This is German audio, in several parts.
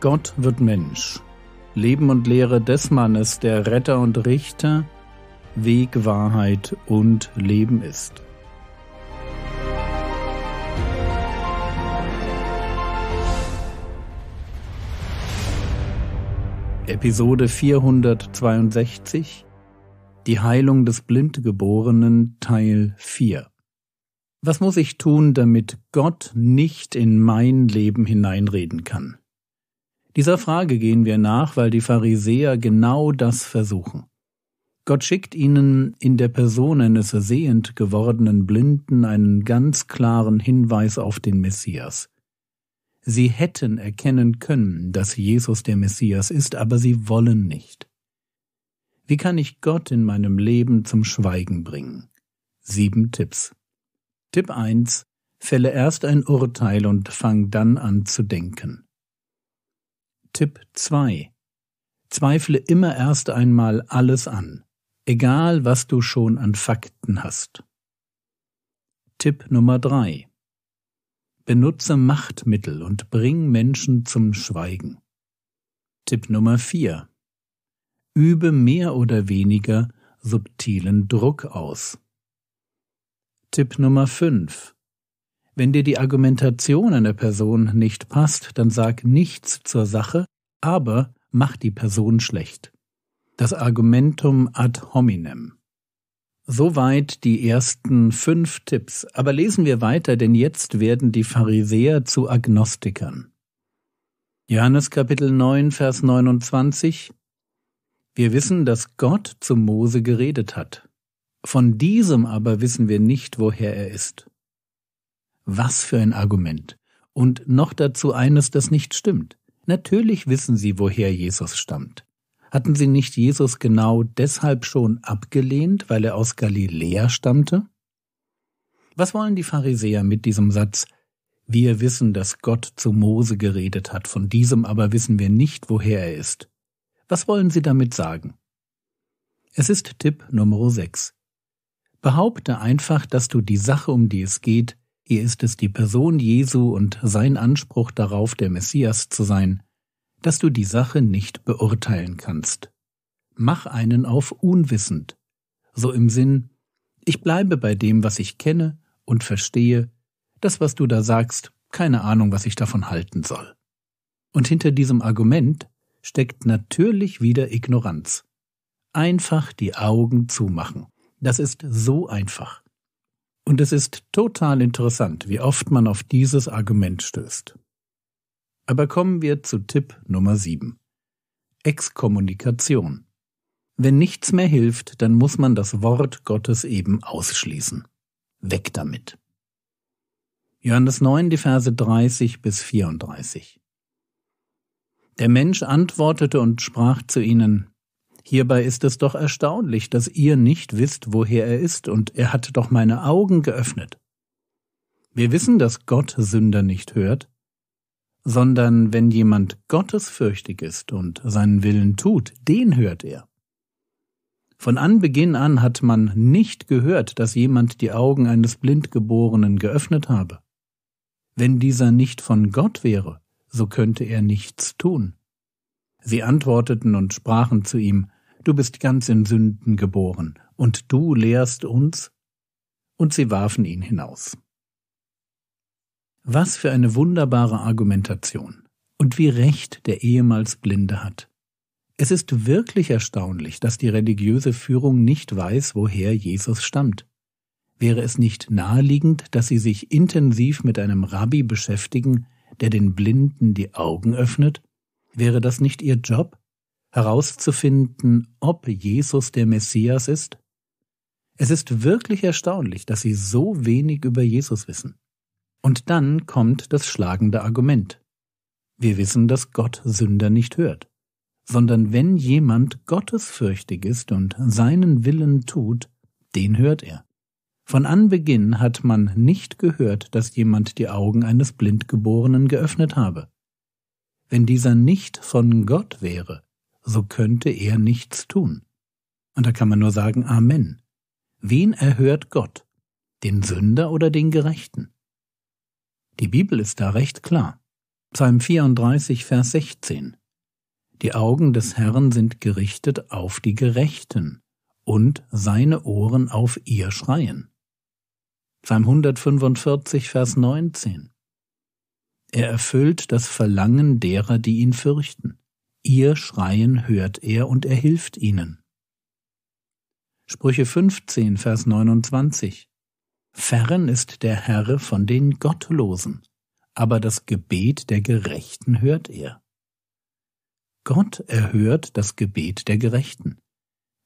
Gott wird Mensch. Leben und Lehre des Mannes, der Retter und Richter, Weg, Wahrheit und Leben ist. Episode 462 Die Heilung des Blindgeborenen Teil 4 Was muss ich tun, damit Gott nicht in mein Leben hineinreden kann? Dieser Frage gehen wir nach, weil die Pharisäer genau das versuchen. Gott schickt ihnen in der Person eines sehend gewordenen Blinden einen ganz klaren Hinweis auf den Messias. Sie hätten erkennen können, dass Jesus der Messias ist, aber sie wollen nicht. Wie kann ich Gott in meinem Leben zum Schweigen bringen? Sieben Tipps. Tipp 1. Fälle erst ein Urteil und fang dann an zu denken. Tipp 2. Zweifle immer erst einmal alles an, egal was du schon an Fakten hast. Tipp Nummer 3. Benutze Machtmittel und bring Menschen zum Schweigen. Tipp Nummer 4. Übe mehr oder weniger subtilen Druck aus. Tipp Nummer 5. Wenn dir die Argumentation einer Person nicht passt, dann sag nichts zur Sache, aber mach die Person schlecht. Das Argumentum ad hominem. Soweit die ersten fünf Tipps. Aber lesen wir weiter, denn jetzt werden die Pharisäer zu Agnostikern. Johannes Kapitel 9, Vers 29. Wir wissen, dass Gott zu Mose geredet hat. Von diesem aber wissen wir nicht, woher er ist. Was für ein Argument. Und noch dazu eines, das nicht stimmt. Natürlich wissen sie, woher Jesus stammt. Hatten sie nicht Jesus genau deshalb schon abgelehnt, weil er aus Galiläa stammte? Was wollen die Pharisäer mit diesem Satz Wir wissen, dass Gott zu Mose geredet hat, von diesem aber wissen wir nicht, woher er ist. Was wollen sie damit sagen? Es ist Tipp Nummer 6. Behaupte einfach, dass du die Sache, um die es geht, hier ist es die Person Jesu und sein Anspruch darauf, der Messias zu sein, dass du die Sache nicht beurteilen kannst. Mach einen auf unwissend, so im Sinn, ich bleibe bei dem, was ich kenne und verstehe, das, was du da sagst, keine Ahnung, was ich davon halten soll. Und hinter diesem Argument steckt natürlich wieder Ignoranz. Einfach die Augen zumachen. Das ist so einfach. Und es ist total interessant, wie oft man auf dieses Argument stößt. Aber kommen wir zu Tipp Nummer 7. Exkommunikation. Wenn nichts mehr hilft, dann muss man das Wort Gottes eben ausschließen. Weg damit. Johannes 9, die Verse 30 bis 34. Der Mensch antwortete und sprach zu ihnen, Hierbei ist es doch erstaunlich, dass ihr nicht wisst, woher er ist, und er hat doch meine Augen geöffnet. Wir wissen, dass Gott Sünder nicht hört, sondern wenn jemand gottesfürchtig ist und seinen Willen tut, den hört er. Von Anbeginn an hat man nicht gehört, dass jemand die Augen eines Blindgeborenen geöffnet habe. Wenn dieser nicht von Gott wäre, so könnte er nichts tun. Sie antworteten und sprachen zu ihm, Du bist ganz in Sünden geboren, und du lehrst uns? Und sie warfen ihn hinaus. Was für eine wunderbare Argumentation und wie recht der ehemals Blinde hat. Es ist wirklich erstaunlich, dass die religiöse Führung nicht weiß, woher Jesus stammt. Wäre es nicht naheliegend, dass sie sich intensiv mit einem Rabbi beschäftigen, der den Blinden die Augen öffnet? Wäre das nicht ihr Job, herauszufinden, ob Jesus der Messias ist? Es ist wirklich erstaunlich, dass sie so wenig über Jesus wissen. Und dann kommt das schlagende Argument. Wir wissen, dass Gott Sünder nicht hört, sondern wenn jemand gottesfürchtig ist und seinen Willen tut, den hört er. Von Anbeginn hat man nicht gehört, dass jemand die Augen eines Blindgeborenen geöffnet habe. Wenn dieser nicht von Gott wäre, so könnte er nichts tun. Und da kann man nur sagen Amen. Wen erhört Gott? Den Sünder oder den Gerechten? Die Bibel ist da recht klar. Psalm 34, Vers 16. Die Augen des Herrn sind gerichtet auf die Gerechten und seine Ohren auf ihr schreien. Psalm 145, Vers 19. Er erfüllt das Verlangen derer, die ihn fürchten. Ihr Schreien hört er und er hilft ihnen. Sprüche 15, Vers 29. Fern ist der Herr von den Gottlosen, aber das Gebet der Gerechten hört er. Gott erhört das Gebet der Gerechten.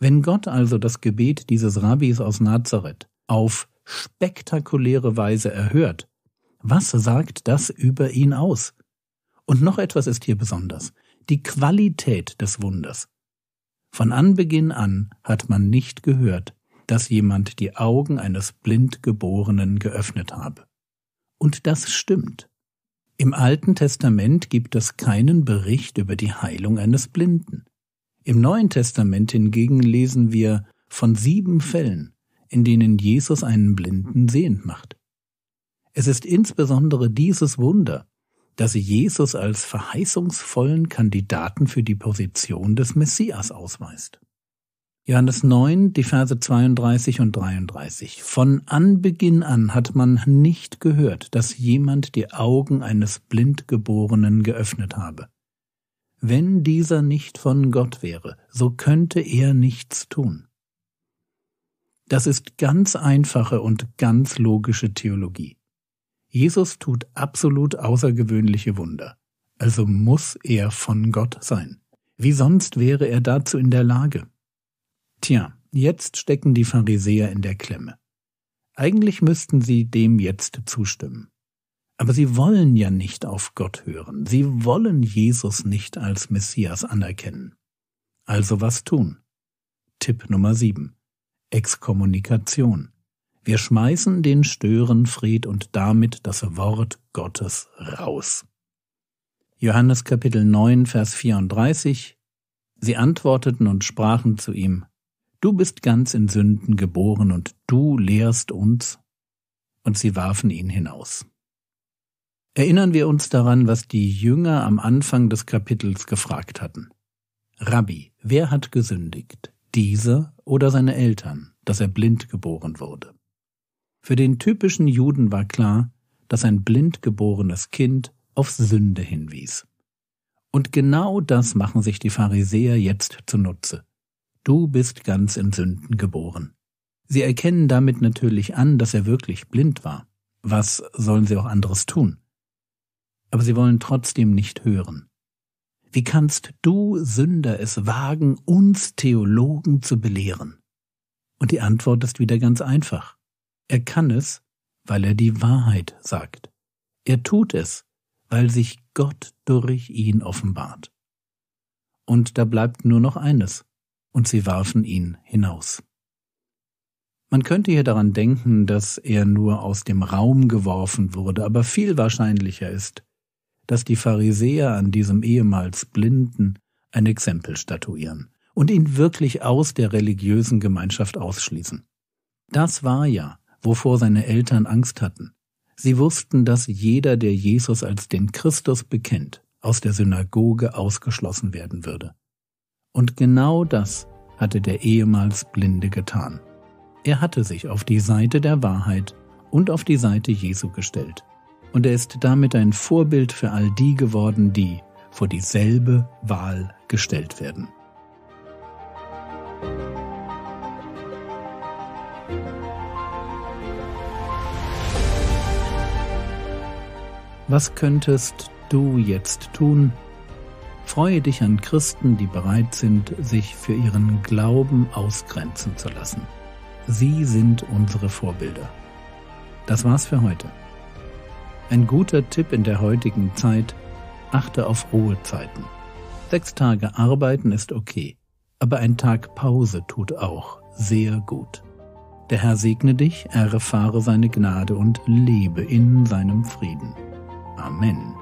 Wenn Gott also das Gebet dieses Rabbis aus Nazareth auf spektakuläre Weise erhört, was sagt das über ihn aus? Und noch etwas ist hier besonders. Die Qualität des Wunders. Von Anbeginn an hat man nicht gehört, dass jemand die Augen eines Blindgeborenen geöffnet habe. Und das stimmt. Im Alten Testament gibt es keinen Bericht über die Heilung eines Blinden. Im Neuen Testament hingegen lesen wir von sieben Fällen, in denen Jesus einen Blinden sehend macht. Es ist insbesondere dieses Wunder, dass sie Jesus als verheißungsvollen Kandidaten für die Position des Messias ausweist. Johannes 9, die Verse 32 und 33. Von Anbeginn an hat man nicht gehört, dass jemand die Augen eines Blindgeborenen geöffnet habe. Wenn dieser nicht von Gott wäre, so könnte er nichts tun. Das ist ganz einfache und ganz logische Theologie. Jesus tut absolut außergewöhnliche Wunder, also muss er von Gott sein. Wie sonst wäre er dazu in der Lage? Tja, jetzt stecken die Pharisäer in der Klemme. Eigentlich müssten sie dem jetzt zustimmen. Aber sie wollen ja nicht auf Gott hören, sie wollen Jesus nicht als Messias anerkennen. Also was tun? Tipp Nummer 7. Exkommunikation. Wir schmeißen den Störenfried und damit das Wort Gottes raus. Johannes Kapitel 9, Vers 34 Sie antworteten und sprachen zu ihm, Du bist ganz in Sünden geboren und du lehrst uns. Und sie warfen ihn hinaus. Erinnern wir uns daran, was die Jünger am Anfang des Kapitels gefragt hatten. Rabbi, wer hat gesündigt, dieser oder seine Eltern, dass er blind geboren wurde? Für den typischen Juden war klar, dass ein blind geborenes Kind auf Sünde hinwies. Und genau das machen sich die Pharisäer jetzt zunutze. Du bist ganz in Sünden geboren. Sie erkennen damit natürlich an, dass er wirklich blind war. Was sollen sie auch anderes tun? Aber sie wollen trotzdem nicht hören. Wie kannst du, Sünder, es wagen, uns Theologen zu belehren? Und die Antwort ist wieder ganz einfach. Er kann es, weil er die Wahrheit sagt. Er tut es, weil sich Gott durch ihn offenbart. Und da bleibt nur noch eines, und sie warfen ihn hinaus. Man könnte hier daran denken, dass er nur aus dem Raum geworfen wurde, aber viel wahrscheinlicher ist, dass die Pharisäer an diesem ehemals Blinden ein Exempel statuieren und ihn wirklich aus der religiösen Gemeinschaft ausschließen. Das war ja, wovor seine Eltern Angst hatten. Sie wussten, dass jeder, der Jesus als den Christus bekennt, aus der Synagoge ausgeschlossen werden würde. Und genau das hatte der ehemals Blinde getan. Er hatte sich auf die Seite der Wahrheit und auf die Seite Jesu gestellt. Und er ist damit ein Vorbild für all die geworden, die vor dieselbe Wahl gestellt werden. Was könntest du jetzt tun? Freue dich an Christen, die bereit sind, sich für ihren Glauben ausgrenzen zu lassen. Sie sind unsere Vorbilder. Das war's für heute. Ein guter Tipp in der heutigen Zeit, achte auf Ruhezeiten. Sechs Tage arbeiten ist okay, aber ein Tag Pause tut auch sehr gut. Der Herr segne dich, erfahre seine Gnade und lebe in seinem Frieden. Amen.